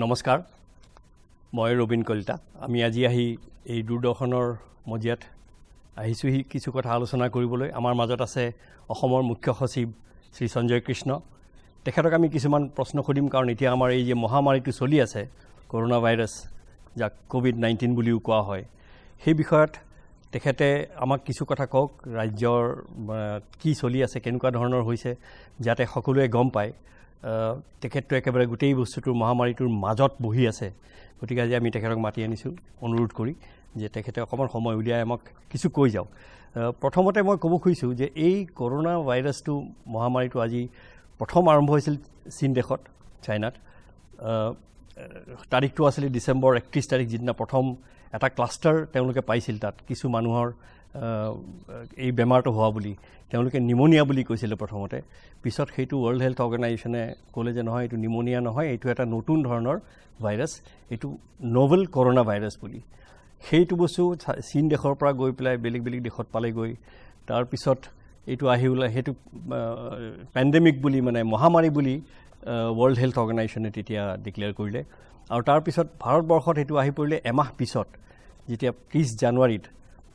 নমস্কাৰ মই ৰবীন কলিতা আমি আজি আহি এই দূৰদৰ্শনৰ মজিয়াত আহিছোঁ সি কিছু কথা আলোচনা কৰিবলৈ আমাৰ মাজত আছে অসমৰ মুখ্য সচিব শ্ৰী সঞ্জয় কৃষ্ণ তেখেতক আমি কিছুমান প্ৰশ্ন সুধিম কাৰণ এতিয়া আমাৰ এই যে মহামাৰীটো চলি আছে কৰোণা ভাইৰাছ যাক ক'ভিড নাইণ্টিন বুলিও কোৱা হয় সেই বিষয়ত তেখেতে আমাক কিছু কথা কওক ৰাজ্যৰ কি চলি আছে কেনেকুৱা ধৰণৰ হৈছে যাতে সকলোৱে গম পায় তেখেতটো একেবাৰে গোটেই বস্তুটোৰ মহামাৰীটোৰ মাজত বহি আছে গতিকে আজি আমি তেখেতক মাতি আনিছোঁ অনুৰোধ কৰি যে তেখেতে অকণমান সময় উলিয়াই আমাক কিছু কৈ যাওক প্ৰথমতে মই ক'ব খুজিছোঁ যে এই কৰোণা ভাইৰাছটো মহামাৰীটো আজি প্ৰথম আৰম্ভ হৈছিল চীন দেশত চাইনাত তাৰিখটো আছিলে ডিচেম্বৰ একত্ৰিছ তাৰিখ যিদিনা প্ৰথম এটা ক্লাষ্টাৰ তেওঁলোকে পাইছিল তাত কিছু মানুহৰ এই বেমাৰটো হোৱা বুলি তেওঁলোকে নিমনীয়া বুলি কৈছিলে প্ৰথমতে পিছত সেইটো ৱৰ্ল্ড হেল্থ অৰ্গেনাইজেশ্যনে ক'লে যে নহয় এইটো নিমনীয়া নহয় এইটো এটা নতুন ধৰণৰ ভাইৰাছ এইটো নভেল কৰোণা ভাইৰাছ বুলি সেইটো বস্তু চীন দেশৰ পৰা গৈ পেলাই বেলেগ বেলেগ দেশত পালেগৈ তাৰপিছত এইটো আহি ওলাই সেইটো পেণ্ডেমিক বুলি মানে মহামাৰী বুলি ৱৰ্ল্ড হেল্থ অৰ্গেনাইজেশ্যনে তেতিয়া ডিক্লেয়াৰ কৰিলে আৰু তাৰপিছত ভাৰতবৰ্ষত সেইটো আহি পৰিলে এমাহ পিছত যেতিয়া ত্ৰিছ জানুৱাৰীত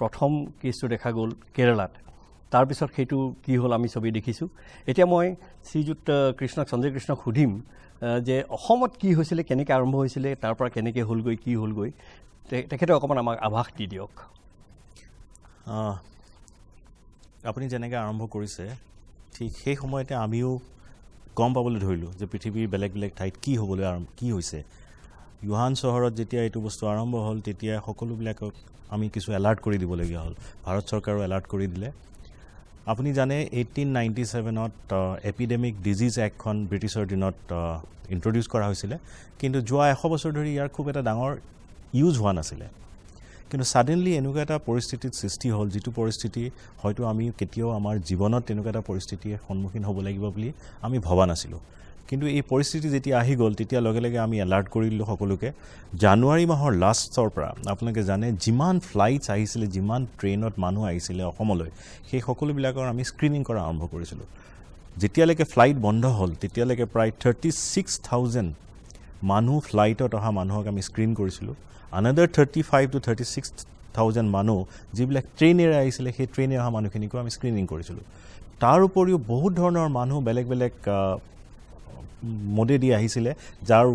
প্ৰথম কেছটো দেখা গ'ল কেৰেলাত তাৰপিছত সেইটো কি হ'ল আমি চবেই দেখিছোঁ এতিয়া মই শ্ৰীযুত কৃষ্ণক সঞ্জয় কৃষ্ণক সুধিম যে অসমত কি হৈছিলে কেনেকৈ আৰম্ভ হৈছিলে তাৰ পৰা কেনেকৈ হ'লগৈ কি হ'লগৈ তেখেতে অকণমান আমাক আভাস দি দিয়ক আপুনি যেনেকৈ আৰম্ভ কৰিছে ঠিক সেই সময়তে আমিও গম পাবলৈ ধৰিলোঁ যে পৃথিৱীৰ বেলেগ বেলেগ ঠাইত কি হ'বলৈ আৰম্ভ কি হৈছে ইউহান চহৰত যেতিয়া এইটো বস্তু আৰম্ভ হ'ল তেতিয়া সকলোবিলাকক আমি কিছু এলাৰ্ট কৰি দিবলগীয়া হ'ল ভাৰত চৰকাৰেও এলাৰ্ট কৰি দিলে আপুনি জানে এইটিন নাইণ্টি ছেভেনত এপিডেমিক ডিজিজ এক্টখন ব্ৰিটিছৰ দিনত ইণ্ট্ৰডিউচ কৰা হৈছিলে কিন্তু যোৱা এশ বছৰ ধৰি ইয়াৰ খুব এটা ডাঙৰ ইউজ হোৱা নাছিলে কিন্তু ছাডেনলি এনেকুৱা এটা পৰিস্থিতিত সৃষ্টি হ'ল যিটো পৰিস্থিতি হয়তো আমি কেতিয়াও আমাৰ জীৱনত তেনেকুৱা এটা পৰিস্থিতিৰ সন্মুখীন হ'ব লাগিব বুলি আমি ভবা নাছিলোঁ কিন্তু এই পৰিস্থিতি যেতিয়া আহি গ'ল তেতিয়া লগে লগে আমি এলাৰ্ট কৰি দিলোঁ সকলোকে জানুৱাৰী মাহৰ লাষ্টৰ পৰা আপোনালোকে জানে যিমান ফ্লাইটছ আহিছিলে যিমান ট্ৰেইনত মানুহ আহিছিলে অসমলৈ সেই সকলোবিলাকৰ আমি স্ক্ৰিনিং কৰা আৰম্ভ কৰিছিলোঁ যেতিয়ালৈকে ফ্লাইট বন্ধ হ'ল তেতিয়ালৈকে প্ৰায় থাৰ্টি ছিক্স থাউজেণ্ড মানুহ ফ্লাইটত অহা মানুহক আমি স্ক্ৰীণ কৰিছিলোঁ another thirty five to thirty six thousand মানুহ যিবিলাক ট্ৰেইনেৰে আহিছিলে সেই ট্ৰেইনেৰে অহা মানুহখিনিকো আমি স্ক্ৰীণিং কৰিছিলোঁ তাৰ উপৰিও বহুত ধৰণৰ মানুহ বেলেগ বেলেগ মোদেদি আহিছিলে যাৰ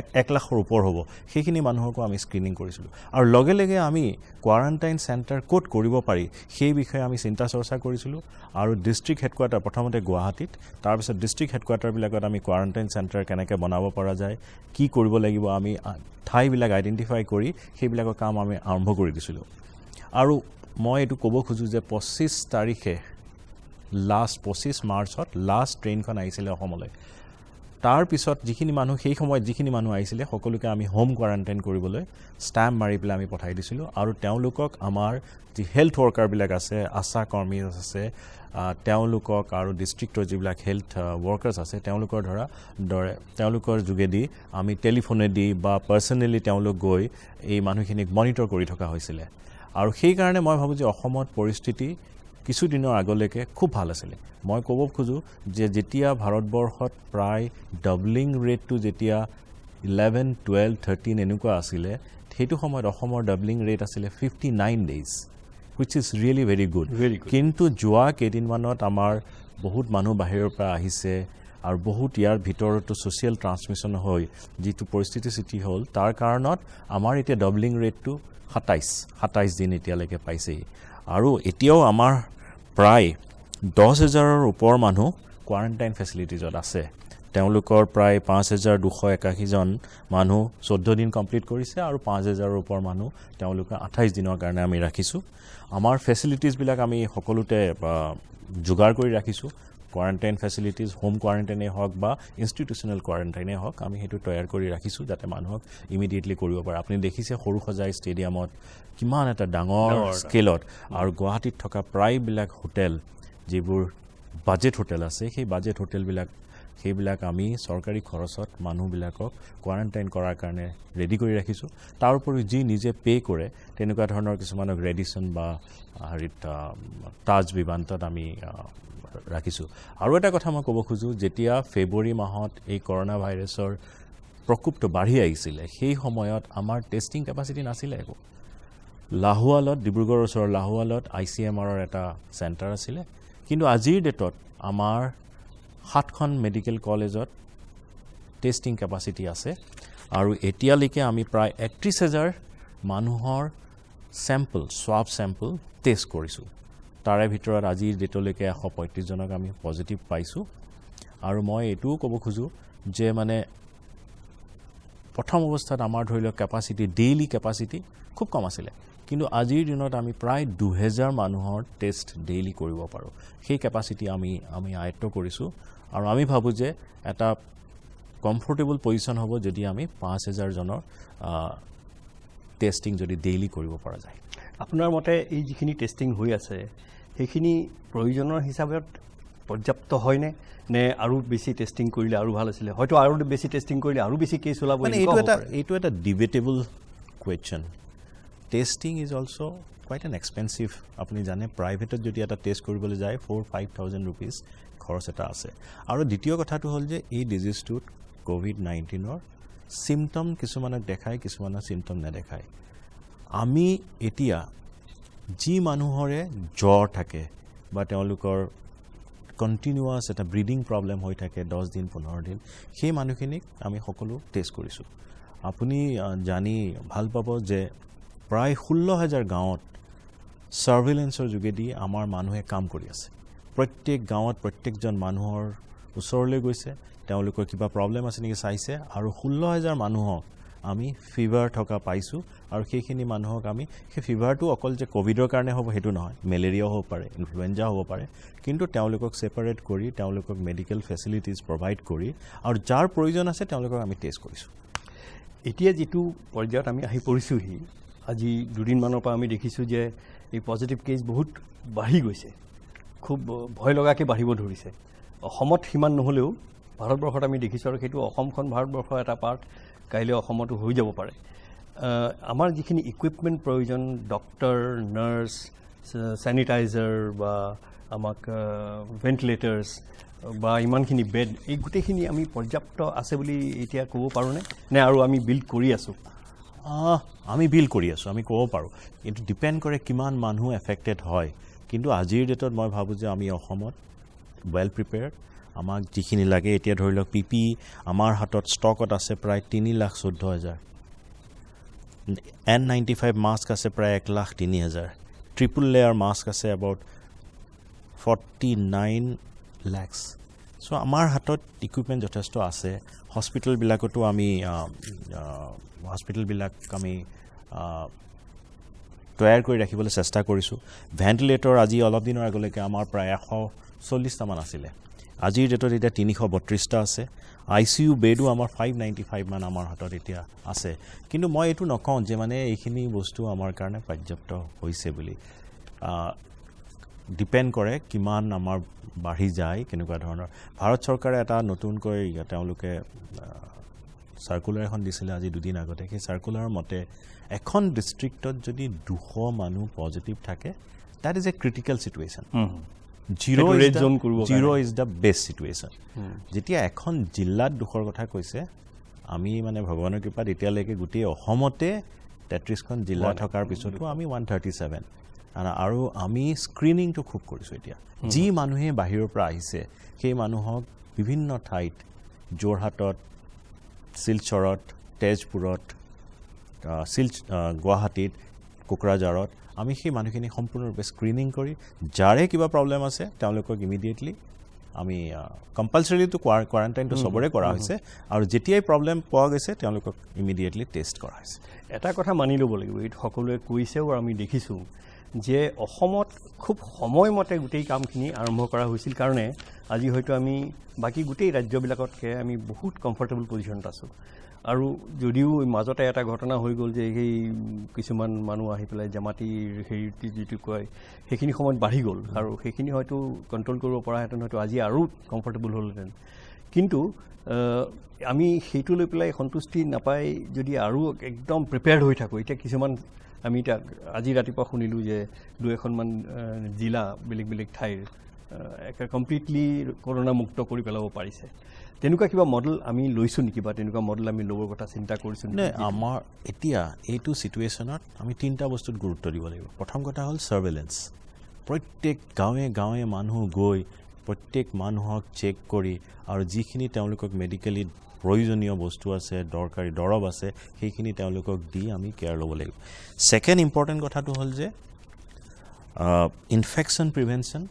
এক এক লাখৰ ওপৰ হ'ব সেইখিনি মানুহকো আমি স্ক্ৰিনিং কৰিছিলোঁ আৰু লগে লগে আমি কোৱাৰেণ্টাইন চেণ্টাৰ ক'ত কৰিব পাৰি সেই বিষয়ে আমি চিন্তা চৰ্চা কৰিছিলোঁ আৰু ডিষ্ট্ৰিক্ট হেডকোৱাৰ্টাৰ প্ৰথমতে গুৱাহাটীত তাৰপিছত ডিষ্ট্ৰিক্ট হেডকোৱাৰ্টাৰবিলাকত আমি কোৱাৰেণ্টাইন চেণ্টাৰ কেনেকৈ বনাব পৰা যায় কি কৰিব লাগিব আমি ঠাইবিলাক আইডেণ্টিফাই কৰি সেইবিলাকৰ কাম আমি আৰম্ভ কৰি দিছিলোঁ আৰু মই এইটো ক'ব খোজোঁ যে পঁচিছ তাৰিখে লাষ্ট পঁচিছ মাৰ্চত লাষ্ট ট্ৰেইনখন আহিছিলে অসমলৈ তাৰ পিছত যিখিনি মানুহ সেই সময়ত যিখিনি মানুহ আহিছিলে সকলোকে আমি হোম কোৱাৰেণ্টাইন কৰিবলৈ ষ্টাম্প মাৰি পেলাই আমি পঠাই দিছিলোঁ আৰু তেওঁলোকক আমাৰ যি হেল্থ ৱৰ্কাৰবিলাক আছে আশা কৰ্মী আছে তেওঁলোকক আৰু ডিষ্ট্ৰিক্টৰ যিবিলাক হেল্থ ৱৰ্কাৰ্ছ আছে তেওঁলোকৰ ধৰা দৰে তেওঁলোকৰ যোগেদি আমি টেলিফোনেদি বা পাৰ্চনেলি তেওঁলোক গৈ এই মানুহখিনিক মনিটৰ কৰি থকা হৈছিলে আৰু সেইকাৰণে মই ভাবোঁ যে অসমত পৰিস্থিতি কিছুদিনৰ আগলৈকে খুব ভাল আছিলে মই ক'ব খোজোঁ যে যেতিয়া ভাৰতবৰ্ষত প্ৰায় ডাবলিং ৰেটটো যেতিয়া ইলেভেন টুৱেলভ থাৰ্টিন এনেকুৱা আছিলে সেইটো সময়ত অসমৰ ডাবলিং ৰেট আছিলে fifty nine days which is really very good কিন্তু যোৱা কেইদিনমানত আমাৰ বহুত মানুহ বাহিৰৰ পৰা আহিছে আৰু বহুত ইয়াৰ ভিতৰতো ছ'চিয়েল ট্ৰান্সমিশ্যন হৈ যিটো পৰিস্থিতি স্থিতি হ'ল তাৰ কাৰণত আমাৰ এতিয়া ডাবলিং ৰেটটো সাতাইছ সাতাইছ দিন এতিয়ালৈকে পাইছেহি আৰু এতিয়াও আমাৰ প্ৰায় দহ হেজাৰৰ ওপৰ মানুহ কোৱাৰেণ্টাইন ফেচিলিটিজত আছে তেওঁলোকৰ প্ৰায় পাঁচ হেজাৰ দুশ একাশীজন মানুহ চৈধ্য দিন কমপ্লিট কৰিছে আৰু পাঁচ হেজাৰৰ ওপৰ মানুহ তেওঁলোকে আঠাইছ দিনৰ কাৰণে আমি ৰাখিছোঁ আমাৰ ফেচিলিটিজবিলাক আমি সকলোতে যোগাৰ কৰি ৰাখিছোঁ কোৱাৰেণ্টাইন ফেচিলিটিজ হোম কোৱাৰেণ্টাইনেই হওক বা ইনষ্টিটিউশ্যনেল কোৱাৰেণ্টাইনেই হওক আমি সেইটো তৈয়াৰ কৰি ৰাখিছোঁ যাতে মানুহক ইমিডিয়েটলি কৰিব পাৰে আপুনি দেখিছে সৰু সজাই ষ্টেডিয়ামত কিমান এটা ডাঙৰ স্কেলত আৰু গুৱাহাটীত থকা প্ৰায়বিলাক হোটেল যিবোৰ বাজেট হোটেল আছে সেই বাজেট হোটেলবিলাক সেইবিলাক আমি চৰকাৰী খৰচত মানুহবিলাকক কোৱাৰেণ্টাইন কৰাৰ কাৰণে ৰেডি কৰি ৰাখিছোঁ তাৰ উপৰি যি নিজে পে' কৰে তেনেকুৱা ধৰণৰ কিছুমানক ৰেডিচন বা হেৰিত টাজ বিমান্তত আমি ৰাখিছোঁ আৰু এটা কথা মই ক'ব খোজোঁ যেতিয়া ফেব্ৰুৱাৰী মাহত এই কৰোণা ভাইৰাছৰ প্ৰকোপটো বাঢ়ি আহিছিলে সেই সময়ত আমাৰ টেষ্টিং কেপাচিটি নাছিলে একো লাহোৱালত ডিব্ৰুগড়ৰ ওচৰৰ লাহোৱালত আই চি এম আৰৰ এটা চেণ্টাৰ আছিলে কিন্তু আজিৰ ডেটত আমাৰ সাতখন মেডিকেল কলেজত টেষ্টিং কেপাচিটি আছে আৰু এতিয়ালৈকে আমি প্ৰায় একত্ৰিছ হেজাৰ মানুহৰ চেম্পল চোৱাব ছেম্পল টেষ্ট কৰিছোঁ তাৰে ভিতৰত আজিৰ ডেটলৈকে এশ পঁয়ত্ৰিছজনক আমি পজিটিভ পাইছোঁ আৰু মই এইটোও ক'ব খোজোঁ যে মানে প্ৰথম অৱস্থাত আমাৰ ধৰি লওক কেপাচিটি ডেইলি কেপাচিটি খুব কম আছিলে কিন্তু আজিৰ দিনত আমি প্ৰায় দুহেজাৰ মানুহৰ টেষ্ট ডেইলি কৰিব পাৰোঁ সেই কেপাচিটি আমি আমি আয়ত্ব কৰিছোঁ আৰু আমি ভাবোঁ যে এটা কমফৰ্টেবল পজিশ্যন হ'ব যদি আমি পাঁচ হেজাৰজনৰ টেষ্টিং যদি ডেইলি কৰিব পৰা যায় আপোনাৰ মতে এই যিখিনি টেষ্টিং হৈ আছে সেইখিনি প্ৰয়োজনৰ হিচাপত পৰ্যাপ্ত হয়নে নে আৰু বেছি টেষ্টিং কৰিলে আৰু ভাল আছিলে হয়তো আৰু বেছি টেষ্টিং কৰিলে আৰু বেছি কেছ ওলাব এইটো এটা এইটো এটা debatable question testing is also' quite an expensive আপুনি জানে প্ৰাইভেটত যদি এটা টেষ্ট কৰিবলৈ যায় ফ'ৰ ফাইভ থাউজেণ্ড ৰুপিজ খৰচ এটা আছে আৰু দ্বিতীয় কথাটো হ'ল যে এই ডিজিজটোত ক'ভিড নাইণ্টিনৰ চিমটম কিছুমানক দেখায় কিছুমানে চিমটম নেদেখায় আমি এতিয়া যি মানুহৰে জ্বৰ থাকে বা তেওঁলোকৰ কণ্টিনিউৱাছ এটা ব্ৰিডিং প্ৰব্লেম হৈ থাকে দহ দিন পোন্ধৰ দিন সেই মানুহখিনিক আমি সকলো টেষ্ট কৰিছোঁ আপুনি জানি ভাল পাব যে প্ৰায় ষোল্ল হাজাৰ গাঁৱত ছাৰ্ভেলেঞ্চৰ যোগেদি আমাৰ মানুহে কাম কৰি আছে প্ৰত্যেক গাঁৱত প্ৰত্যেকজন মানুহৰ ওচৰলৈ গৈছে তেওঁলোকৰ কিবা প্ৰব্লেম আছে নেকি চাইছে আৰু ষোল্ল হাজাৰ মানুহক আমি ফিভাৰ থকা পাইছোঁ আৰু সেইখিনি মানুহক আমি সেই ফিভাৰটো অকল যে ক'ভিডৰ কাৰণে হ'ব সেইটো নহয় মেলেৰিয়াও হ'ব পাৰে ইনফ্লুৱেঞ্জা হ'ব পাৰে কিন্তু তেওঁলোকক ছেপাৰেট কৰি তেওঁলোকক মেডিকেল ফেচিলিটিজ প্ৰভাইড কৰি আৰু যাৰ প্ৰয়োজন আছে তেওঁলোকক আমি টেষ্ট কৰিছোঁ এতিয়া যিটো পৰ্যায়ত আমি আহি পৰিছোঁহি আজি দুদিনমানৰ পৰা আমি দেখিছোঁ যে এই পজিটিভ কেছ বহুত বাঢ়ি গৈছে খুব ভয় লগাকৈ বাঢ়িব ধৰিছে অসমত সিমান নহ'লেও ভাৰতবৰ্ষত আমি দেখিছোঁ আৰু সেইটো অসমখন ভাৰতবৰ্ষৰ এটা পাৰ্ট কাইলৈ অসমতো হৈ যাব পাৰে আমাৰ যিখিনি ইকুইপমেণ্ট প্ৰয়োজন ডক্টৰ নাৰ্ছ ছেনিটাইজাৰ বা আমাক ভেণ্টিলেটাৰ্ছ বা ইমানখিনি বেড এই গোটেইখিনি আমি পৰ্যাপ্ত আছে বুলি এতিয়া ক'ব পাৰোঁনে নে আৰু আমি বিল্ড কৰি আছোঁ আমি বিল্ড কৰি আছোঁ আমি ক'ব পাৰোঁ কিন্তু ডিপেণ্ড কৰে কিমান মানুহ এফেক্টেড হয় কিন্তু আজিৰ ডেটত মই ভাবোঁ যে আমি অসমত ৱেল প্ৰিপেয়াৰ্ড আমাক যিখিনি লাগে এতিয়া ধৰি লওক পি পি আমাৰ হাতত ষ্টকত আছে প্ৰায় তিনি লাখ চৈধ্য হাজাৰ এন নাইণ্টি ফাইভ মাস্ক আছে প্ৰায় এক লাখ তিনি হাজাৰ ট্ৰিপুল লেয়াৰ মাস্ক আছে about forty nine lakhs so' আমাৰ হাতত ইকুইপমেণ্ট যথেষ্ট আছে হস্পিটেলবিলাকতো আমি হস্পিটেলবিলাক আমি তৈয়াৰ কৰি ৰাখিবলৈ চেষ্টা কৰিছোঁ ভেণ্টিলেটৰ আজি অলপ দিনৰ আগলৈকে আমাৰ প্ৰায় এশ চল্লিছটামান আছিলে আজিৰ ডেটত এতিয়া তিনিশ বত্ৰিছটা আছে আই চি ইউ বেডো আমাৰ ফাইভ নাইণ্টি ফাইভমান আমাৰ হাতত এতিয়া আছে কিন্তু মই এইটো নকওঁ যে মানে এইখিনি বস্তু আমাৰ কাৰণে পৰ্যাপ্ত হৈছে বুলি ডিপেণ্ড কৰে কিমান আমাৰ বাঢ়ি যায় কেনেকুৱা ধৰণৰ ভাৰত চৰকাৰে এটা নতুনকৈ তেওঁলোকে চাৰ্কুলাৰ এখন দিছিলে আজি দুদিন আগতে সেই চাৰ্কুলাৰৰ মতে এখন ডিষ্ট্ৰিক্টত যদি দুশ মানুহ পজিটিভ থাকে that is a critical situation zero' red zone কৰিব zero' is the best situation যেতিয়া এখন জিলাত দুখৰ কথা কৈছে আমি মানে ভগৱানৰ কৃপাত এতিয়ালৈকে গোটেই অসমতে তেত্ৰিছখন জিলা থকাৰ পিছতো আমি ওৱান থাৰ্টি ছেভেন আৰু আমি স্ক্ৰীনিংটো খুব কৰিছোঁ এতিয়া hmm। যি মানুহে বাহিৰৰ পৰা আহিছে সেই মানুহক বিভিন্ন ঠাইত যোৰহাটত শিলচৰত তেজপুৰত শিল গুৱাহাটীত কোকৰাঝাৰত আমি সেই মানুহখিনি সম্পূৰ্ণৰূপে স্ক্ৰিনিং কৰি যাৰে কিবা প্ৰব্লেম আছে তেওঁলোকক ইমিডিয়েটলি আমি কম্পালচৰিলিটো কোৱাৰেণ্টাইনটো চবৰে কৰা হৈছে আৰু যেতিয়াই প্ৰব্লেম পোৱা গৈছে তেওঁলোকক ইমিডিয়েটলি টেষ্ট কৰা হৈছে এটা কথা মানি ল'ব লাগিব এইটো সকলোৱে কৈছেও আমি দেখিছোঁ যে অসমত খুব সময়মতে গোটেই কামখিনি আৰম্ভ কৰা হৈছিল কাৰণে আজি হয়তো আমি বাকী গোটেই ৰাজ্যবিলাকতকৈ আমি বহুত কমফৰ্টেবল পজিশ্যনত আছোঁ আৰু যদিও মাজতে এটা ঘটনা হৈ গ'ল যে সেই কিছুমান মানুহ আহি পেলাই জামাতিৰ হেৰি যিটো কয় সেইখিনি সময়ত বাঢ়ি গ'ল আৰু সেইখিনি হয়তো কণ্ট্ৰল কৰিব পৰাহেঁতেন হয়তো আজি আৰু কমফৰ্টেবল হ'লহেঁতেন কিন্তু আমি সেইটো লৈ পেলাই সন্তুষ্টি নাপাই যদি আৰু একদম প্ৰিপেয়াৰ্ড হৈ থাকোঁ এতিয়া কিছুমান আমি এতিয়া আজি ৰাতিপুৱা শুনিলোঁ যে দুই এখনমান জিলা বেলেগ বেলেগ ঠাইৰ কমপ্লিটলি কৰোণা মুক্ত কৰি পেলাব পাৰিছে তেনেকুৱা কিবা মডেল আমি লৈছোঁ নেকি বা তেনেকুৱা মডেল আমি ল'বৰ কথা চিন্তা কৰিছোঁ নে আমাৰ এতিয়া এইটো চিটুৱেশ্যনত আমি তিনিটা বস্তুত গুৰুত্ব দিব লাগিব প্ৰথম কথা হ'ল ছাৰ্ভেলেঞ্চ প্ৰত্যেক গাঁৱে গাঁৱে মানুহ গৈ প্ৰত্যেক মানুহক চেক কৰি আৰু যিখিনি তেওঁলোকক মেডিকেলি প্ৰয়োজনীয় বস্তু আছে দৰকাৰী দৰৱ আছে সেইখিনি তেওঁলোকক দি আমি কেয়াৰ ল'ব লাগিব ছেকেণ্ড ইম্পৰ্টেণ্ট কথাটো হ'ল যে ইনফেকশ্যন প্ৰিভেনশ্যন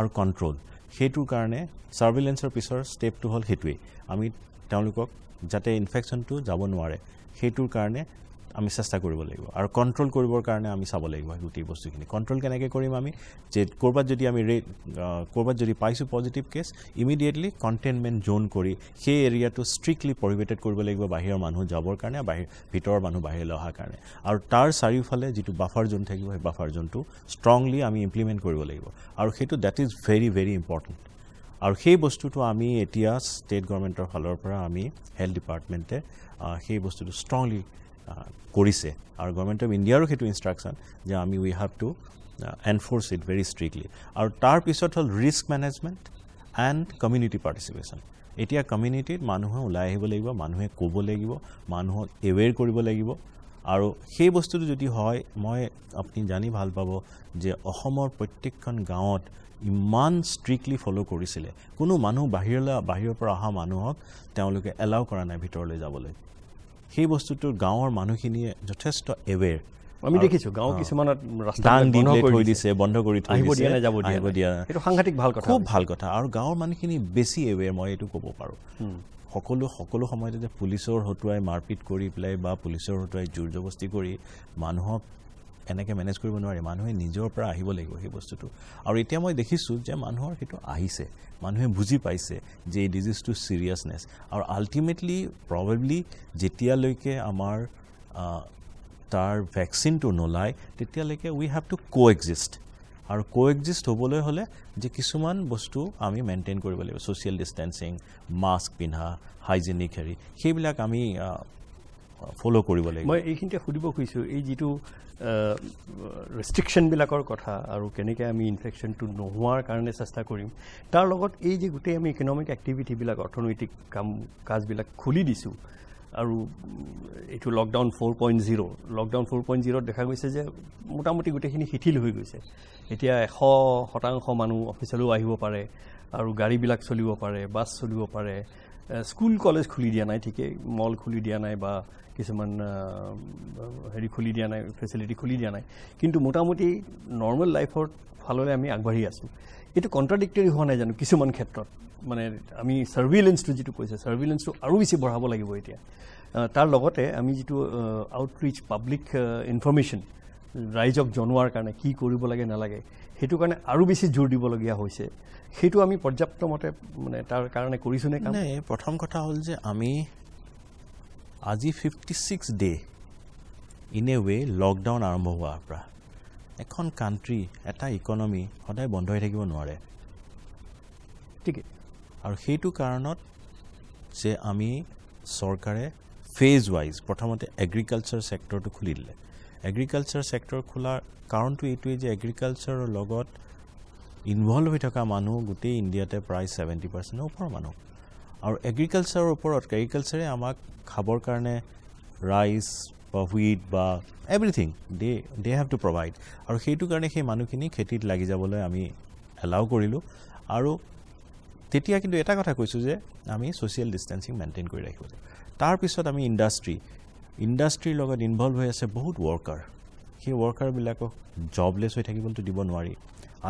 আৰু কণ্ট্ৰল সেইটোৰ কাৰণে ছাৰ্ভিলেঞ্চৰ পিছৰ ষ্টেপটো হ'ল সেইটোৱেই আমি তেওঁলোকক যাতে ইনফেকশ্যনটো যাব নোৱাৰে সেইটোৰ কাৰণে আমি চেষ্টা কৰিব লাগিব আৰু কণ্ট্ৰল কৰিবৰ কাৰণে আমি চাব লাগিব গোটেই বস্তুখিনি কণ্ট্ৰল কেনেকৈ কৰিম আমি যে ক'ৰবাত যদি আমি ৰে ক'ৰবাত যদি পাইছোঁ positive case immediately containment zone কৰি সেই এৰিয়াটো ষ্ট্ৰিক্টলি পৰিভেটেড কৰিব লাগিব বাহিৰৰ মানুহ যাবৰ কাৰণে বাহিৰ ভিতৰৰ মানুহ বাহিৰলৈ অহাৰ কাৰণে আৰু তাৰ চাৰিওফালে যিটো বাফাৰ জ'ন থাকিব সেই বাফাৰ জ'নটো ষ্ট্ৰংলি আমি ইমপ্লিমেণ্ট কৰিব লাগিব আৰু সেইটো that is very very important আৰু সেই বস্তুটো আমি এতিয়া ষ্টেট গভৰ্ণমেণ্টৰ ফালৰ পৰা আমি হেল্থ ডিপাৰ্টমেণ্টে সেই বস্তুটো ষ্ট্ৰংলি কৰিছে আৰু গভৰ্ণমেণ্ট অফ ইণ্ডিয়াৰো সেইটো ইনষ্ট্ৰাকশ্যন যে আমি we have to enforce it very strictly আৰু তাৰপিছত হ'ল risk management and community participation এতিয়া কমিউনিটিত মানুহে ওলাই আহিব লাগিব মানুহে ক'ব লাগিব মানুহক এৱেৰ কৰিব লাগিব আৰু সেই বস্তুটো যদি হয় মই আপুনি জানি ভাল পাব যে অসমৰ প্ৰত্যেকখন গাঁৱত ইমান ষ্ট্ৰিক্টলি ফ'ল' কৰিছিলে কোনো মানুহ বাহিৰলৈ বাহিৰৰ পৰা অহা মানুহক তেওঁলোকে এলাউ কৰা নাই ভিতৰলৈ যাবলৈ সেই বস্তুটো গাঁৱৰ মানুহখিনিয়ে যথেষ্ট এৱেৰ আমি দেখিছো গাঁও কিছুমান দান দি দিছে বন্ধ কৰি আহিব দিয়া যাব দিয়া এইটো সাংঘাতিক ভাল কথা খুব ভাল কথা আৰু গাঁৱৰ মানুহখিনি বেছি এৱেৰ মই এইটো ক'ব পাৰোঁ সকলো সকলো সময়তে পুলিচৰ হতুৱাই মাৰপিট কৰি পেলাই বা পুলিচৰ হতুৱাই জোৰ জবস্তি কৰি মানুহক এনেকৈ মেনেজ কৰিব নোৱাৰি মানুহে নিজৰ পৰা আহিব লাগিব সেই বস্তুটো আৰু এতিয়া মই দেখিছোঁ যে মানুহৰ সেইটো আহিছে মানুহে বুজি পাইছে যে এই ডিজিজটো ছিৰিয়াছনেছ আৰু আল্টিমেটলি প্ৰবেবলি যেতিয়ালৈকে আমাৰ তাৰ ভেকচিনটো নোলায় তেতিয়ালৈকে we have to coexist আৰু ক' এক্সিষ্ট হ'বলৈ হ'লে যে কিছুমান বস্তু আমি মেইনটেইন কৰিব লাগিব ছ'চিয়েল ডিষ্টেঞ্চিং মাস্ক পিন্ধা হাইজেনিক হেৰি সেইবিলাক আমি ফল' কৰিব লাগিব মই এইখিনিতে সুধিব খুজিছোঁ এই যিটো ৰেষ্ট্ৰিকশ্যনবিলাকৰ কথা আৰু কেনেকৈ আমি ইনফেকশ্যনটো নোহোৱাৰ কাৰণে চেষ্টা কৰিম তাৰ লগত এই যে গোটেই আমি ইকনমিক এক্টিভিটিবিলাক অৰ্থনৈতিক কাম কাজবিলাক খুলি দিছোঁ আৰু এইটো lockdown four point zero' lockdown four point জিৰ'ত দেখা গৈছে যে মোটামুটি গোটেইখিনি শিথিল হৈ গৈছে এতিয়া এশ শতাংশ মানুহ অফিচলৈও আহিব পাৰে আৰু গাড়ীবিলাক চলিব পাৰে বাছ চলিব পাৰে স্কুল কলেজ খুলি দিয়া নাই ঠিকেই মল খুলি দিয়া নাই বা কিছুমান হেৰি খুলি দিয়া নাই ফেচিলিটি খুলি দিয়া নাই কিন্তু মোটামুটি নৰ্মেল লাইফৰ ফাললৈ আমি আগবাঢ়ি আছোঁ এইটো কণ্ট্ৰাডিক্টৰী হোৱা নাই জানো কিছুমান ক্ষেত্ৰত মানে আমি ছাৰ্ভিলেঞ্চটো যিটো কৈছে ছাৰ্ভিলেঞ্চটো আৰু বেছি বঢ়াব লাগিব এতিয়া তাৰ লগতে আমি যিটো আউটৰিচ পাব্লিক ইনফৰ্মেশ্যন ৰাইজক জনোৱাৰ কাৰণে কি কৰিব লাগে নালাগে সেইটো কাৰণে আৰু বেছি জোৰ দিবলগীয়া হৈছে সেইটো আমি পৰ্যাপ্তমতে মানে তাৰ কাৰণে কৰিছোঁ নে প্ৰথম কথা হ'ল যে আমি আজি fifty six day in a way lockdown আৰম্ভ হোৱাৰ পৰা এখন কাণ্ট্ৰি এটা ইকনমি সদায় বন্ধ হৈ থাকিব নোৱাৰে ঠিকে আৰু সেইটো কাৰণত যে আমি চৰকাৰে ফেজ ৱাইজ প্ৰথমতে এগ্ৰিকালচাৰ ছেক্টৰটো খুলি দিলে এগ্ৰিকালচাৰ ছেক্টৰ খোলাৰ কাৰণটো এইটোৱেই যে এগ্ৰিকালচাৰৰ লগত ইনভল্ভ হৈ থকা মানুহ গোটেই ইণ্ডিয়াতে প্ৰায় ছেভেণ্টি পাৰ্চেণ্টৰ ওপৰৰ মানুহ আৰু এগ্ৰিকালচাৰৰ ওপৰত এগ্ৰিকালচাৰে আমাক খাবৰ কাৰণে ৰাইচ বা হুইট বা everything they they have to provide আৰু সেইটো কাৰণে সেই মানুহখিনি খেতিত লাগি যাবলৈ আমি এলাউ কৰিলোঁ আৰু তেতিয়া কিন্তু এটা কথা কৈছোঁ যে আমি ছ'চিয়েল ডিষ্টেঞ্চিং মেইনটেইন কৰি ৰাখিব লাগিব তাৰপিছত আমি ইণ্ডাষ্ট্ৰী ইণ্ডাষ্ট্ৰীৰ লগত ইনভল্ভ হৈ আছে বহুত ৱৰ্কাৰ সেই ৱৰ্কাৰবিলাকক জবলেছ হৈ থাকিবলৈতো দিব নোৱাৰি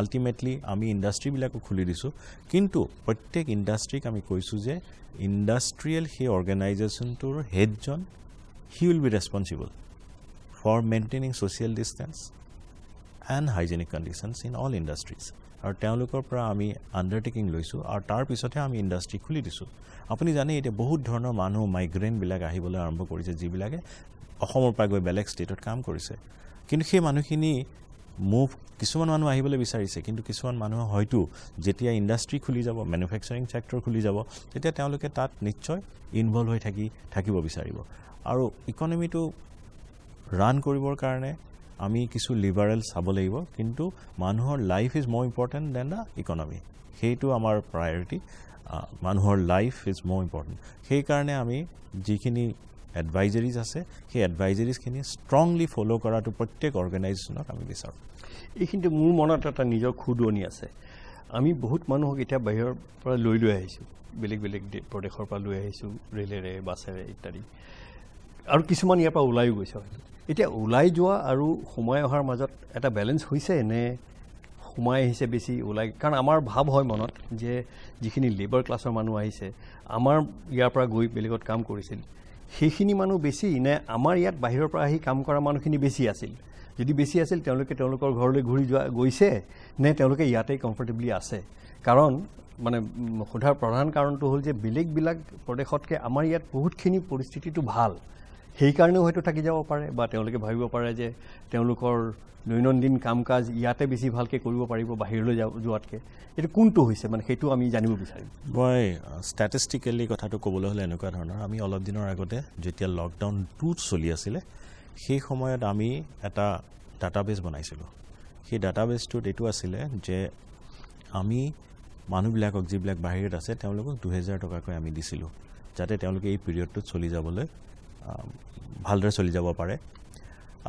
আল্টিমেটলি আমি ইণ্ডাষ্ট্ৰিবিলাকো খুলি দিছোঁ কিন্তু প্ৰত্যেক ইণ্ডাষ্ট্ৰিক আমি কৈছোঁ যে ইণ্ডাষ্ট্ৰিয়েল সেই অৰ্গেনাইজেশ্যনটোৰ হেডজন he will be responsible for maintaining social distance and hygienic conditions in all industries আৰু তেওঁলোকৰ পৰা আমি আণ্ডাৰটেকিং লৈছোঁ আৰু তাৰপিছতহে আমি ইণ্ডাষ্ট্ৰি খুলি দিছোঁ আপুনি জানে এতিয়া বহুত ধৰণৰ মানুহ মাইগ্ৰেণ্টবিলাক আহিবলৈ আৰম্ভ কৰিছে যিবিলাকে অসমৰ পৰা গৈ বেলেগ ষ্টেটত কাম কৰিছে কিন্তু সেই মানুহখিনি মুভ কিছুমান মানুহ আহিবলৈ বিচাৰিছে কিন্তু কিছুমান মানুহ হয়তো যেতিয়া ইণ্ডাষ্ট্ৰী খুলি যাব মেনুফেকচাৰিং চেক্টৰ খুলি যাব তেতিয়া তেওঁলোকে তাত নিশ্চয় ইনভল্ভ হৈ থাকি থাকিব বিচাৰিব আৰু ইকনমিটো ৰান কৰিবৰ কাৰণে আমি কিছু লিবাৰেল চাব লাগিব কিন্তু মানুহৰ life is more important than the economy সেইটো আমাৰ প্ৰায়ৰিটি মানুহৰ লাইফ ইজ ম'ৰ ইম্পৰ্টেণ্ট সেইকাৰণে আমি যিখিনি এডভাইজাৰিজ আছে সেই এডভাইজাৰিজখিনি ষ্ট্ৰংলি ফ'ল' কৰাটো প্ৰত্যেক অৰ্গেনাইজেশ্যনক আমি বিচাৰোঁ এইখিনিতে মোৰ মনত এটা নিজৰ খুদনি আছে আমি বহুত মানুহক এতিয়া বাহিৰৰ পৰা লৈ লৈ আহিছোঁ বেলেগ বেলেগ প্ৰদেশৰ পৰা লৈ আহিছোঁ ৰেলেৰে বাছেৰে ইত্যাদি আৰু কিছুমান ইয়াৰ পৰা ওলাইও গৈছে হয়তো এতিয়া ওলাই যোৱা আৰু সোমাই অহাৰ মাজত এটা বেলেঞ্চ হৈছে নে সোমাই আহিছে বেছি ওলাই কাৰণ আমাৰ ভাৱ হয় মনত যে যিখিনি লেবাৰ ক্লাছৰ মানুহ আহিছে আমাৰ ইয়াৰ পৰা গৈ বেলেগত কাম কৰিছিল সেইখিনি মানুহ বেছি নে আমাৰ ইয়াত বাহিৰৰ পৰা আহি কাম কৰা মানুহখিনি বেছি আছিল যদি বেছি আছিল তেওঁলোকে তেওঁলোকৰ ঘৰলৈ ঘূৰি যোৱা গৈছে নে তেওঁলোকে ইয়াতে কমফৰ্টেবলি আছে কাৰণ মানে সোধাৰ প্ৰধান কাৰণটো হ'ল যে বেলেগবিলাক প্ৰদেশতকৈ আমাৰ ইয়াত বহুতখিনি পৰিস্থিতিটো ভাল সেইকাৰণেও হয়তো থাকি যাব পাৰে বা তেওঁলোকে ভাবিব পাৰে যে তেওঁলোকৰ দৈনন্দিন কাম কাজ ইয়াতে বেছি ভালকৈ কৰিব পাৰিব বাহিৰলৈ যা যোৱাতকৈ এইটো কোনটো হৈছে মানে সেইটো আমি জানিব বিচাৰিম মই ষ্টেটিষ্টিকেলি কথাটো ক'বলৈ হ'লে এনেকুৱা ধৰণৰ আমি অলপ দিনৰ আগতে যেতিয়া লকডাউন টু চলি আছিলে সেই সময়ত আমি এটা ডাটা ডাটাবেজ বনাইছিলোঁ সেই ডাটা ডাটাবেজটোত এইটো আছিলে যে আমি মানুহবিলাকক যিবিলাক বাহিৰত আছে তেওঁলোকক দুহেজাৰ টকাকৈ আমি দিছিলোঁ যাতে তেওঁলোকে এই পিৰিয়ডটোত চলি যাবলৈ ভালদৰে চলি যাব পাৰে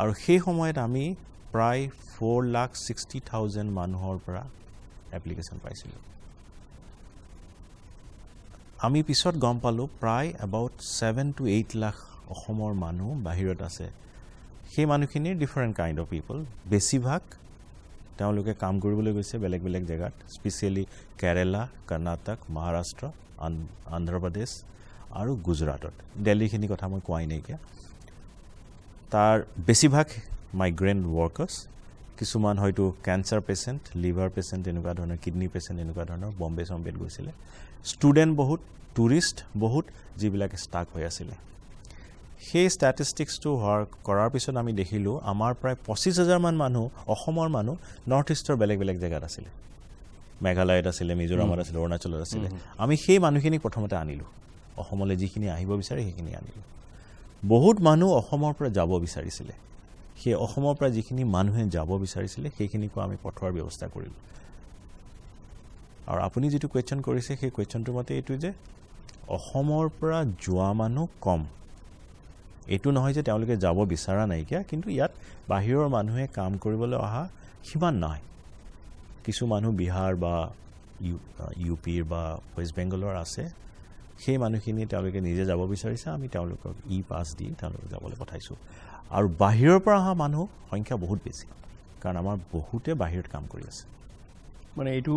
আৰু সেই সময়ত আমি প্ৰায় ফ'ৰ লাখ ছিক্সটি থাউজেণ্ড মানুহৰ পৰা এপ্লিকেশ্যন পাইছিলোঁ আমি পিছত গম পালোঁ প্ৰায় about seven to eight lakh অসমৰ মানুহ বাহিৰত আছে সেই মানুহখিনিৰ ডিফাৰেণ্ট কাইণ্ড অফ পিপল বেছিভাগ তেওঁলোকে কাম কৰিবলৈ গৈছে বেলেগ বেলেগ জেগাত স্পেচিয়েলি কেৰেলা কৰ্ণাটক মহাৰাষ্ট্ৰ আন্ধ্ৰপ্ৰদেশ আৰু গুজৰাটত দিল্লীখিনি কথা মই কোৱাই নাইকিয়া তাৰ বেছিভাগ মাইগ্ৰেণ্ট ৱৰ্কাৰ্ছ কিছুমান হয়তো কেঞ্চাৰ পেচেণ্ট লিভাৰ পেচেণ্ট এনেকুৱা ধৰণৰ কিডনী পেচেণ্ট এনেকুৱা ধৰণৰ বম্বে চম্বেত গৈছিলে ষ্টুডেণ্ট বহুত টুৰিষ্ট বহুত যিবিলাকে ষ্টাক হৈ আছিলে সেই ষ্টেটিষ্টিক্সটো হোৱাৰ কৰাৰ পিছত আমি দেখিলোঁ আমাৰ প্ৰায় পঁচিছ হাজাৰমান মানুহ অসমৰ মানুহ নৰ্থ ইষ্টৰ বেলেগ বেলেগ জেগাত আছিলে মেঘালয়ত আছিলে মিজোৰামত আছিলে অৰুণাচলত আছিলে আমি সেই মানুহখিনিক প্ৰথমতে আনিলোঁ অসমলৈ যিখিনি আহিব বিচাৰে সেইখিনি আনিলোঁ বহুত মানুহ অসমৰ পৰা যাব বিচাৰিছিলে সেই অসমৰ পৰা যিখিনি মানুহে যাব বিচাৰিছিলে সেইখিনিকো আমি পঠোৱাৰ ব্যৱস্থা কৰিলোঁ আৰু আপুনি যিটো কুৱেশ্যন কৰিছে সেই কুৱেশ্যনটো মতে এইটো যে অসমৰ পৰা যোৱা মানুহ কম এইটো নহয় যে তেওঁলোকে যাব বিচৰা নাইকিয়া কিন্তু ইয়াত বাহিৰৰ মানুহে কাম কৰিবলৈ অহা সিমান নাই কিছু মানুহ বিহাৰ বা ইউ ইউ পিৰ বা ৱেষ্ট বেংগলৰ আছে সেই মানুহখিনি তেওঁলোকে নিজে যাব বিচাৰিছে আমি তেওঁলোকক ই পাছ দি তেওঁলোকে যাবলৈ পঠাইছোঁ আৰু বাহিৰৰ পৰা অহা মানুহ সংখ্যা বহুত বেছি কাৰণ আমাৰ বহুতে বাহিৰত কাম কৰি আছে মানে এইটো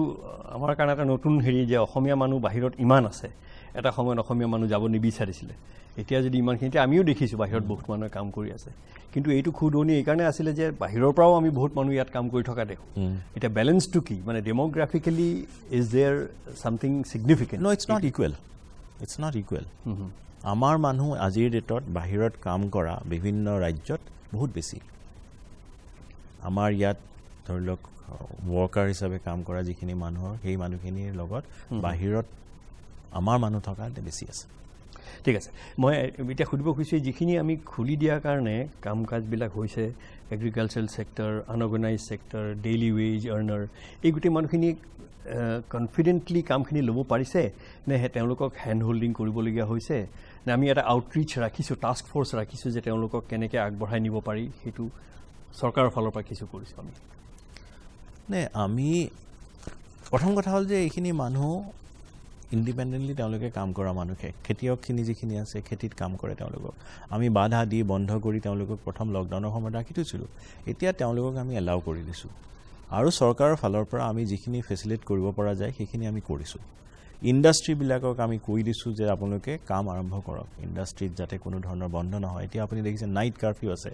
আমাৰ কাৰণে এটা নতুন হেৰি যে অসমীয়া মানুহ বাহিৰত ইমান আছে এটা সময়ত অসমীয়া মানুহ যাব নিবিচাৰিছিলে এতিয়া যদি ইমানখিনিতে আমিও দেখিছোঁ বাহিৰত বহুত মানুহে কাম কৰি আছে কিন্তু এইটো খুদনি এইকাৰণে আছিলে যে বাহিৰৰ পৰাও আমি বহুত মানুহ ইয়াত কাম কৰি থকা দেখোঁ এতিয়া বেলেঞ্চটো কি মানে demographically is there something significant no it's not equal it's not equal আমাৰ মানুহ আজিৰ ডেটত বাহিৰত কাম কৰা বিভিন্ন ৰাজ্যত বহুত বেছি আমাৰ ইয়াত ধৰি লওক ৱৰ্কাৰ হিচাপে কাম কৰা যিখিনি মানুহৰ সেই মানুহখিনিৰ লগত বাহিৰত আমাৰ মানুহ থকা বেছি আছে ঠিক আছে মই এতিয়া সুধিব খুজিছোঁ যিখিনি আমি খুলি দিয়াৰ কাৰণে কাম কাজবিলাক হৈছে agricultural sector unorganised sector daily wage earner এই গোটেই মানুহখিনি কনফিডেণ্টলি কামখিনি ল'ব পাৰিছে নে তেওঁলোকক হেণ্ড হোল্ডিং কৰিবলগীয়া হৈছে নে আমি এটা আউটৰিচ ৰাখিছোঁ টাস্ক ফ'ৰ্চ ৰাখিছোঁ যে তেওঁলোকক কেনেকৈ আগবঢ়াই নিব পাৰি সেইটো চৰকাৰৰ ফালৰ পৰা কিছু কৰিছোঁ আমি নে আমি প্ৰথম কথা হ'ল যে এইখিনি মানুহ ইণ্ডিপেণ্ডেণ্টলি তেওঁলোকে কাম কৰা মানুহে খেতিয়কখিনি যিখিনি আছে খেতিত কাম কৰে তেওঁলোকক আমি বাধা দি বন্ধ কৰি তেওঁলোকক প্ৰথম লকডাউনৰ সময়ত ৰাখি থৈছিলোঁ এতিয়া তেওঁলোকক আমি এলাউ কৰি দিছোঁ আৰু চৰকাৰৰ ফালৰ পৰা আমি যিখিনি ফেচিলেট কৰিব পৰা যায় সেইখিনি আমি কৰিছোঁ ইণ্ডাষ্ট্ৰিবিলাকক আমি কৈ দিছোঁ যে আপোনালোকে কাম আৰম্ভ কৰক ইণ্ডাষ্ট্ৰিত যাতে কোনো ধৰণৰ বন্ধ নহয় এতিয়া আপুনি দেখিছে নাইট কাৰ্ফিউ আছে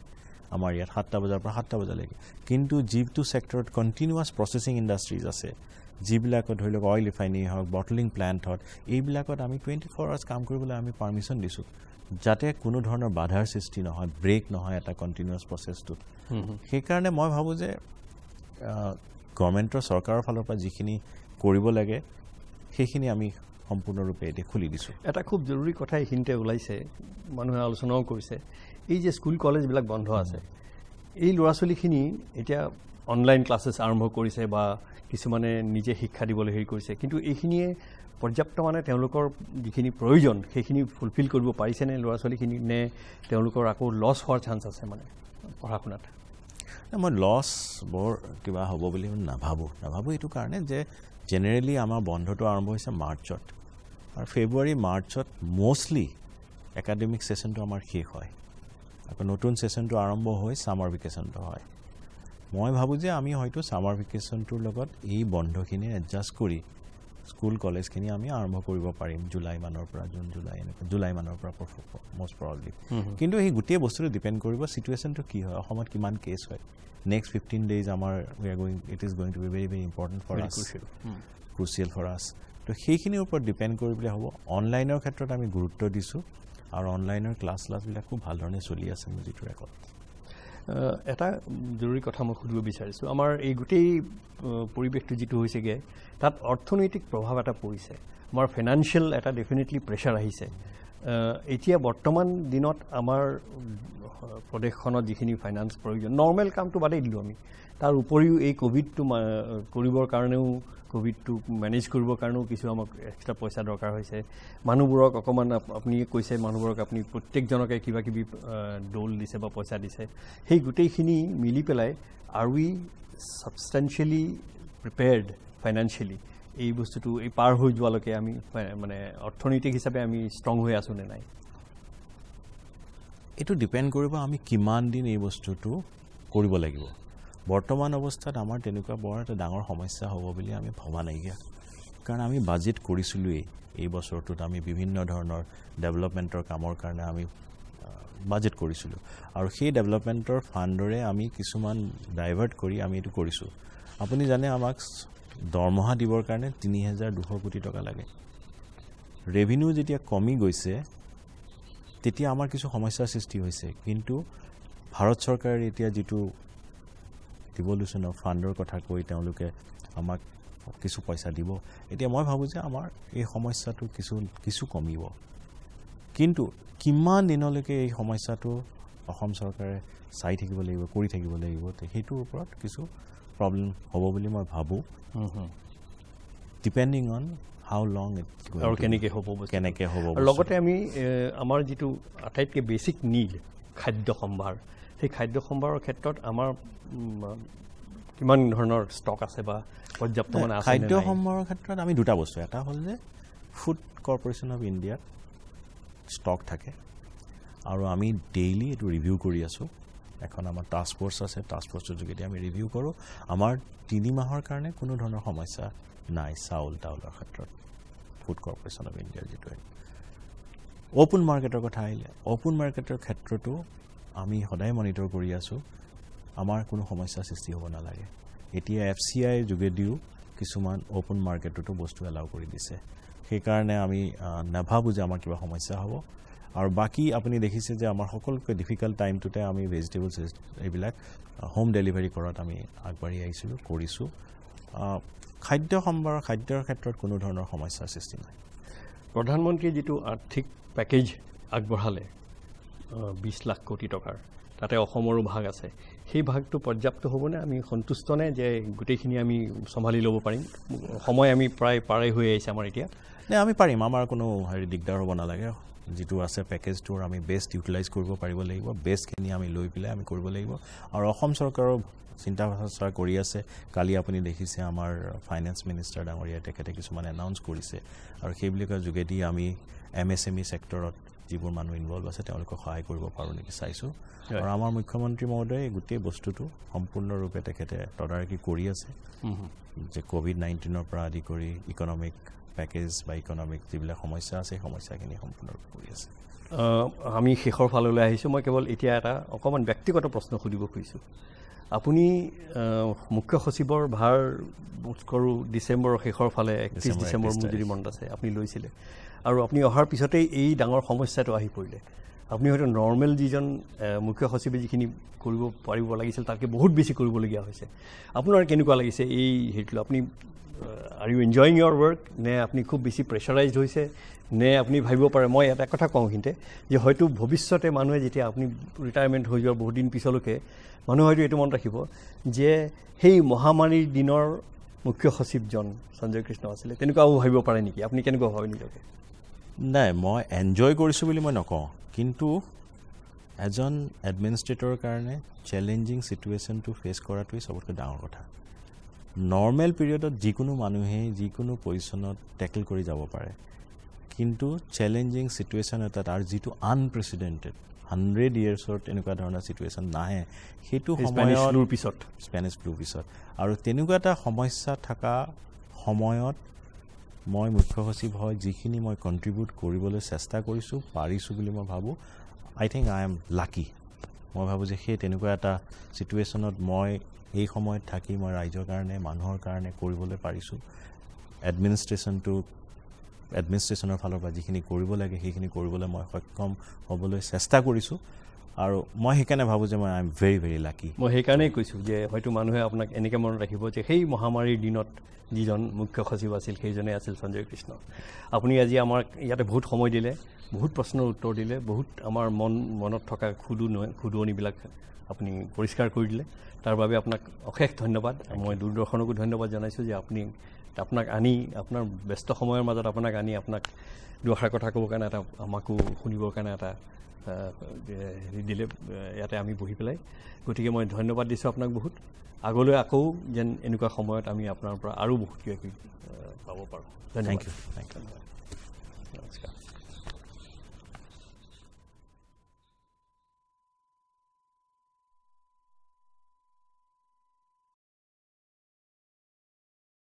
আমাৰ ইয়াত সাতটা বজাৰ পৰা সাতটা বজালৈকে কিন্তু যিটো চেক্টৰত কণ্টিনিউৱাছ প্ৰচেছিং ইণ্ডাষ্ট্ৰিজ আছে যিবিলাকত ধৰি লওক অইল ৰিফাইনেৰী হওক বটলিং প্লেণ্ট হওক এইবিলাকত আমি টুৱেণ্টি ফ'ৰ আৱাৰ্ছ কাম কৰিবলৈ আমি পাৰ্মিশ্যন দিছোঁ যাতে কোনো ধৰণৰ বাধাৰ সৃষ্টি নহয় ব্ৰেক নহয় এটা কণ্টিনিউৱাছ প্ৰচেছটোত সেইকাৰণে মই ভাবোঁ যে গভৰ্ণমেণ্টৰ চৰকাৰৰ ফালৰ পৰা যিখিনি কৰিব লাগে সেইখিনি আমি সম্পূৰ্ণৰূপে এতিয়া খুলি দিছোঁ এটা খুব জৰুৰী কথা এইখিনিতে ওলাইছে মানুহে আলোচনাও কৰিছে এই যে স্কুল কলেজবিলাক বন্ধ আছে এই ল'ৰা ছোৱালীখিনি এতিয়া অনলাইন ক্লাছেছ আৰম্ভ কৰিছে বা কিছুমানে নিজে শিক্ষা দিবলৈ হেৰি কৰিছে কিন্তু এইখিনিয়ে পৰ্যাপ্ত মানে তেওঁলোকৰ যিখিনি প্ৰয়োজন সেইখিনি ফুলফিল কৰিব পাৰিছেনে ল'ৰা ছোৱালীখিনি নে তেওঁলোকৰ আকৌ লছ হোৱাৰ চান্স আছে মানে পঢ়া শুনাত মই লছ বৰ কিবা হ'ব বুলি নাভাবোঁ নাভাবোঁ এইটো কাৰণে যে জেনেৰেলি আমাৰ বন্ধটো আৰম্ভ হৈছে মাৰ্চত আৰু ফেব্ৰুৱাৰী মাৰ্চত ম'ষ্টলি একাডেমিক ছেশ্যনটো আমাৰ শেষ হয় আকৌ নতুন ছেশ্যনটো আৰম্ভ হৈ ছামাৰ ভেকেশ্যনটো হয় মই ভাবোঁ যে আমি হয়তো ছামাৰ ভেকেশ্যনটোৰ লগত এই বন্ধখিনি এডজাষ্ট কৰি স্কুল কলেজখিনি আমি আৰম্ভ কৰিব পাৰিম জুলাই মানৰ পৰা জুন জুলাই এনেকুৱা জুলাই মানৰ পৰা মষ্ট প্ৰবলি কিন্তু সেই গোটেই বস্তুটো ডিপেণ্ড কৰিব চিটুৱেশ্যনটো কি হয় অসমত কিমান কেছ হয় নেক্সট ফিফটিন ডেইজ আমাৰ we are going it is going to be very very important for us crucial for us তো সেইখিনিৰ ওপৰত ডিপেণ্ড কৰিবলৈ হ'ব অনলাইনৰ ক্ষেত্ৰত আমি গুৰুত্ব দিছোঁ আৰু অনলাইনৰ ক্লাছ ক্লাছবিলাক খুব ভাল ধৰণে চলি আছে মোৰ যিটো ৰেকৰ্ড এটা জৰুৰী কথা মই সুধিব বিচাৰিছোঁ আমাৰ এই গোটেই পৰিৱেশটো যিটো হৈছেগৈ তাত অৰ্থনৈতিক প্ৰভাৱ এটা পৰিছে আমাৰ ফাইনেন্সিয়েল এটা ডেফিনেটলি প্ৰেছাৰ আহিছে এতিয়া বৰ্তমান দিনত আমাৰ প্ৰদেশখনত যিখিনি ফাইনেন্স প্ৰয়োজন নৰ্মেল কামটো বাদেই দিলোঁ আমি তাৰ উপৰিও এই কভিডটো কৰিবৰ কাৰণেও কোভিডটো মেনেজ কৰিবৰ কাৰণেও কিছু আমাক এক্সট্ৰা পইচা দৰকাৰ হৈছে মানুহবোৰক অকণমান আপুনি কৈছে মানুহবোৰক আপুনি প্ৰত্যেকজনকে কিবা কিবি ডোল দিছে বা পইচা দিছে সেই গোটেইখিনি মিলি পেলাই আৰু ই ছাবষ্টেঞ্চিয়েলি প্ৰিপেয়াৰ্ড ফাইনেন্সিয়েলি এই বস্তুটো এই পাৰ হৈ যোৱালৈকে আমি মানে অৰ্থনৈতিক হিচাপে আমি ষ্ট্ৰং হৈ আছোঁ নে নাই এইটো ডিপেণ্ড কৰিব আমি কিমান দিন এই বস্তুটো কৰিব লাগিব বৰ্তমান অৱস্থাত আমাৰ তেনেকুৱা বৰ এটা ডাঙৰ সমস্যা হ'ব বুলি আমি ভবা নাইকিয়া কাৰণ আমি বাজেট কৰিছিলোঁৱেই এই বছৰটোত আমি বিভিন্ন ধৰণৰ ডেভেলপমেণ্টৰ কামৰ কাৰণে আমি বাজেট কৰিছিলোঁ আৰু সেই ডেভেলপমেণ্টৰ ফাণ্ডৰে আমি কিছুমান ডাইভাৰ্ট কৰি আমি এইটো কৰিছোঁ আপুনি জানে আমাক দৰমহা দিবৰ কাৰণে তিনি হেজাৰ দুশ কোটি টকা লাগে ৰেভিনিউ যেতিয়া কমি গৈছে তেতিয়া আমাৰ কিছু সমস্যাৰ সৃষ্টি হৈছে কিন্তু ভাৰত চৰকাৰে এতিয়া যিটো ৰিভলিউশ্যন অফ ফাণ্ডৰ কথা কৈ তেওঁলোকে আমাক কিছু পইচা দিব এতিয়া মই ভাবোঁ যে আমাৰ এই সমস্যাটো কিছু কিছু কমিব কিন্তু কিমান দিনলৈকে এই সমস্যাটো অসম চৰকাৰে চাই থাকিব লাগিব কৰি থাকিব লাগিব সেইটোৰ ওপৰত কিছু প্ৰব্লেম হ'ব বুলি মই ভাবোঁ ডিপেণ্ডিং অন হাউ লং আৰু কেনেকৈ হ'ব কেনেকৈ হ'ব লগতে আমি আমাৰ যিটো আটাইতকৈ বেছিক নীড খাদ্য সম্ভাৰ সেই খাদ্য সম্ভাৰৰ ক্ষেত্ৰত আমাৰ কিমান ধৰণৰ ষ্টক আছে বা পৰ্যাপ্ত মানে খাদ্য সম্ভাৰৰ ক্ষেত্ৰত আমি দুটা বস্তু এটা হ'ল যে ফুড কৰ্পৰেশ্যন অফ ইণ্ডিয়াত ষ্টক থাকে আৰু আমি ডেইলি এইটো ৰিভিউ কৰি আছোঁ এখন আমাৰ টাস্ক ফ'ৰ্চ আছে টাস্ক ফ'ৰ্চৰ যোগেদি আমি ৰিভিউ কৰোঁ আমাৰ তিনি মাহৰ কাৰণে কোনো ধৰণৰ সমস্যা নাই চাউল তাউলৰ ক্ষেত্ৰত ফুড কৰ্পৰেশ্যন অফ ইণ্ডিয়াৰ যিটো অ'পেন মাৰ্কেটৰ কথা আহিলে অ'পেন মাৰ্কেটৰ ক্ষেত্ৰতো আমি সদায় মনিটৰ কৰি আছোঁ আমাৰ কোনো সমস্যাৰ সৃষ্টি হ'ব নালাগে এতিয়া এফ চি আইৰ যোগেদিও কিছুমান অ'পেন মাৰ্কেটতো বস্তু এলাউ কৰি দিছে সেইকাৰণে আমি নাভাবোঁ যে আমাৰ কিবা সমস্যা হ'ব আৰু বাকী আপুনি দেখিছে যে আমাৰ সকলোতকৈ ডিফিকাল্ট টাইমটোতে আমি ভেজিটেবলছ এইবিলাক হোম ডেলিভাৰী কৰাত আমি আগবাঢ়ি আহিছিলোঁ কৰিছোঁ খাদ্য সম্ভাৰ খাদ্যৰ ক্ষেত্ৰত কোনো ধৰণৰ সমস্যাৰ সৃষ্টি নাই প্ৰধানমন্ত্ৰীয়ে যিটো আৰ্থিক পেকেজ আগবঢ়ালে বিশ লাখ কোটি টকাৰ তাতে অসমৰো ভাগ আছে সেই ভাগটো পৰ্যাপ্ত হ'বনে আমি সন্তুষ্ট নে যে গোটেইখিনি আমি চম্ভালি ল'ব পাৰিম সময় আমি প্ৰায় পাৰে হৈ আহিছে আমাৰ এতিয়া নে আমি পাৰিম আমাৰ কোনো হেৰি দিগদাৰ হ'ব নালাগে যিটো আছে পেকেজটোৰ আমি বেষ্ট ইউটিলাইজ কৰিব পাৰিব লাগিব বেষ্টখিনি আমি লৈ পেলাই আমি কৰিব লাগিব আৰু অসম চৰকাৰৰ চিন্তা চৰ্চা কৰি আছে কালি আপুনি দেখিছে আমাৰ ফাইনেন্স মিনিষ্টাৰ ডাঙৰীয়াই তেখেতে কিছুমান এনাউন্স কৰিছে আৰু সেইবিলাকৰ যোগেদি আমি এম এছ এম ই চেক্টৰত যিবোৰ মানুহ ইনভলভ আছে তেওঁলোকক সহায় কৰিব পাৰোঁ নেকি চাইছোঁ আৰু আমাৰ মুখ্যমন্ত্ৰী মহোদয়ে এই গোটেই বস্তুটো সম্পূৰ্ণৰূপে তেখেতে তদাৰকী কৰি আছে যে ক'ভিড নাইণ্টিনৰ পৰা আদি কৰি ইকনমিক পেকেজ বা ইকনমিক যিবিলাক সমস্যা আছে সেই সমস্যাখিনি সম্পূৰ্ণৰূপে কৰি আছে আমি শেষৰ ফাললৈ আহিছোঁ মই কেৱল এতিয়া এটা অকণমান ব্যক্তিগত প্ৰশ্ন সুধিব খুজিছোঁ আপুনি মুখ্য সচিবৰ ভাৰ কৰোঁ ডিচেম্বৰৰ শেষৰ ফালে একত্ৰিছ ডিচেম্বৰ মজুৰি যদি মনত আছে আপুনি লৈছিলে আৰু আপুনি অহাৰ পিছতেই এই ডাঙৰ সমস্যাটো আহি পৰিলে আপুনি হয়তো নৰ্মেল যিজন মুখ্য সচিবে যিখিনি কৰিব পাৰিব লাগিছিল তাতকৈ বহুত বেছি কৰিবলগীয়া হৈছে আপোনাৰ কেনেকুৱা লাগিছে এই হেৰিটো আপুনি are you enjoying your work নে আপুনি খুব বেছি প্ৰেচাৰাইজড হৈছে নে আপুনি ভাবিব পাৰে মই এটা কথা কওঁ কিন্তু যে হয়তো ভৱিষ্যতে মানুহে যেতিয়া আপুনি ৰিটায়াৰমেণ্ট হৈ যোৱাৰ বহুত দিন পিছলৈকে মানুহে হয়তো এইটো মনত ৰাখিব যে সেই মহামাৰীৰ দিনৰ মুখ্য সচিবজন সঞ্জয় কৃষ্ণ আছিলে তেনেকুৱাও ভাবিব পাৰে নেকি আপুনি কেনেকুৱা ভাবে নিজকে নাই মই এনজয় কৰিছোঁ বুলি মই নকওঁ কিন্তু এজন এডমিনিষ্ট্ৰেটৰ কাৰণে চেলেঞ্জিং ছিটুৱেশ্যনটো ফেচ কৰাটোৱেই চবতকৈ ডাঙৰ কথা নৰ্মেল পিৰিয়ডত যিকোনো মানুহেই যিকোনো পজিশ্যনত টেকল কৰি যাব পাৰে কিন্তু চেলেঞ্জিং চিটুৱেশ্যন এটাত আৰু যিটো আনপ্ৰেচিডেণ্টেড হাণ্ড্ৰেড ইয়েৰ্ছৰ তেনেকুৱা ধৰণৰ চিটুৱেশ্যন নাহে সেইটো সময়ৰ পিছত স্পেনিছ ফ্লুৰ পিছত আৰু তেনেকুৱা এটা সমস্যা থকা সময়ত মই মুখ্য সচিব হয় যিখিনি মই কণ্ট্ৰিবিউট কৰিবলৈ চেষ্টা কৰিছোঁ পাৰিছোঁ বুলি মই ভাবোঁ আই থিংক আই এম লাকি মই ভাবোঁ যে সেই তেনেকুৱা এটা চিটুৱেশ্যনত মই এই সময়ত থাকি মই ৰাইজৰ কাৰণে মানুহৰ কাৰণে কৰিবলৈ পাৰিছোঁ এডমিনিষ্ট্ৰেশ্যনটোক এডমিনিষ্ট্ৰেশ্যনৰ ফালৰ পৰা যিখিনি কৰিব লাগে সেইখিনি কৰিবলৈ মই সক্ষম হ'বলৈ চেষ্টা কৰিছোঁ আৰু মই সেইকাৰণে ভাবোঁ যে মই I am very very lucky মই সেইকাৰণেই কৈছোঁ যে হয়তো মানুহে আপোনাক এনেকৈ মনত ৰাখিব যে সেই মহামাৰীৰ দিনত যিজন মুখ্য সচিব আছিল সেইজনে আছিল সঞ্জয় কৃষ্ণ আপুনি আজি আমাক ইয়াতে বহুত সময় দিলে বহুত প্ৰশ্নৰ উত্তৰ দিলে বহুত আমাৰ মন মনত থকা খুদু খুদুৱনিবিলাক আপুনি পৰিষ্কাৰ কৰি দিলে তাৰ বাবে আপোনাক অশেষ ধন্যবাদ মই দূৰদৰ্শনকো ধন্যবাদ জনাইছোঁ যে আপুনি আপোনাক আনি আপোনাৰ ব্যস্ত সময়ৰ মাজত আপোনাক আনি আপোনাক দুআষাৰ কথা ক'বৰ কাৰণে এটা আমাকো শুনিবৰ কাৰণে এটা হেৰি দিলে ইয়াতে আমি বহি পেলাই গতিকে মই ধন্যবাদ দিছোঁ আপোনাক বহুত আগলৈ আকৌ যেন এনেকুৱা সময়ত আমি আপোনাৰ পৰা আৰু বহুত কিবা কিবি পাব পাৰোঁ থেংক ইউ থেংক ইউ